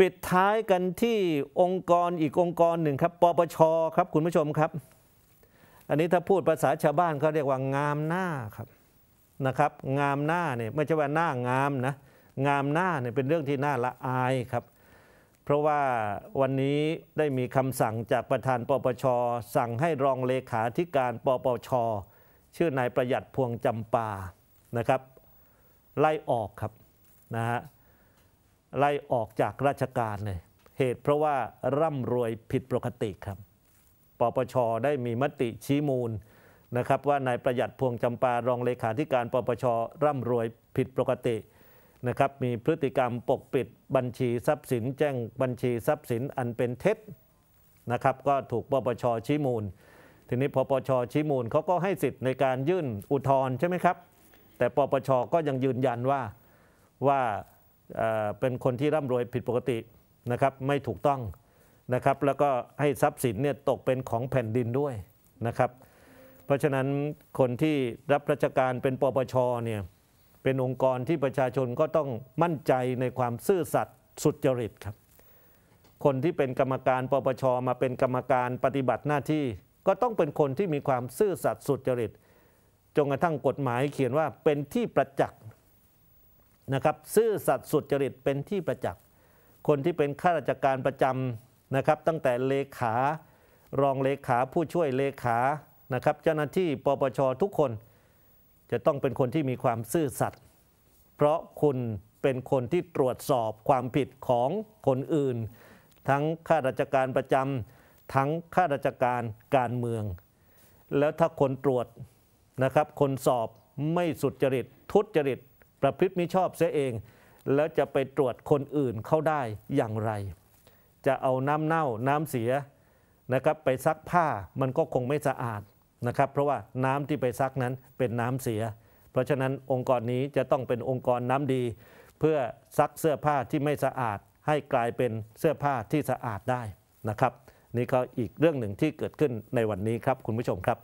ปิดท้ายกันที่องค์กรอีกองค์กรหนึ่งครับปปชครับ คุณผู้ชมครับ อันนี้ถ้าพูดภาษาชาวบ้านเขาเรียกว่างามหน้าครับนะครับ งามหน้าเนี่ยไม่ใช่ว่าหน้างามนะงามหน้าเนี่ยเป็นเรื่องที่น่าละอายครับ เพราะว่าวันนี้ได้มีคำสั่งจากประธานปปชสั่งให้รองเลขาธิการปปช ชื่อนายประหยัดพวงจำปานะครับ ไล่ออกครับนะฮะไล่ออกจากราชการเลย เหตุเพราะว่าร่ำรวยผิดปกติครับ ปปชได้มีมติชี้มูลนะครับว่านายประหยัดพวงจำปารองเลขาธิการ ปปชร่ำรวยผิดปกตินะครับ มีพฤติกรรมปกปิด บัญชีทรัพย์สิน แจ้งบัญชีทรัพย์สินอันเป็นเท็จนะครับ ก็ถูกปปชชี้มูล ทีนี้ปปชชี้มูลเขาก็ให้สิทธิ์ในการยื่นอุทธรณ์ใช่ไหมครับ แต่ปปชก็ยังยืนยันว่าว่าเป็นคนที่ร่ำรวยผิดปกตินะครับไม่ถูกต้องนะครับแล้วก็ให้ทรัพย์สินเนี่ยตกเป็นของแผ่นดินด้วยนะครับเพราะฉะนั้นคนที่รับราชการเป็นปปชเนี่ยเป็นองค์กรที่ประชาชนก็ต้องมั่นใจในความซื่อสัตย์สุจริตครับคนที่เป็นกรรมการปปชมาเป็นกรรมการปฏิบัติหน้าที่ ก็ต้องเป็นคนที่มีความซื่อสัตย์สุจริตจนกระทั่งกฎหมายเขียนว่าเป็นที่ประจักษ์นะครับซื่อสัตย์สุจริตเป็นที่ประจักษ์คนที่เป็นข้าราชการประจำนะครับ ตั้งแต่เลขารองเลขาผู้ช่วยเลขานะครับเจ้าหน้าที่ปปชทุกคนจะต้องเป็นคนที่มีความซื่อสัตย์เพราะคุณเป็นคนที่ตรวจสอบความผิดของคนอื่น ทั้งข้าราชการประจำทั้งข้าราชการการเมือง แล้วถ้าคนตรวจนะครับคนสอบไม่สุจริต ทุจริตประพฤติมิชอบเสียเอง แล้วจะไปตรวจคนอื่นเข้าได้อย่างไร จะเอาน้ำเน่าน้ำเสียนะครับไปซักผ้ามันก็คงไม่สะอาดนะครับ เพราะว่าน้ำที่ไปซักนั้นเป็นน้ำเสีย เพราะฉะนั้นองค์กรนี้จะต้องเป็นองค์กรน้ำดี เพื่อซักเสื้อผ้าที่ไม่สะอาดให้กลายเป็นเสื้อผ้าที่สะอาดได้นะครับ นี่ก็อีกเรื่องหนึ่งที่เกิดขึ้นในวันนี้ครับ คุณผู้ชมครับ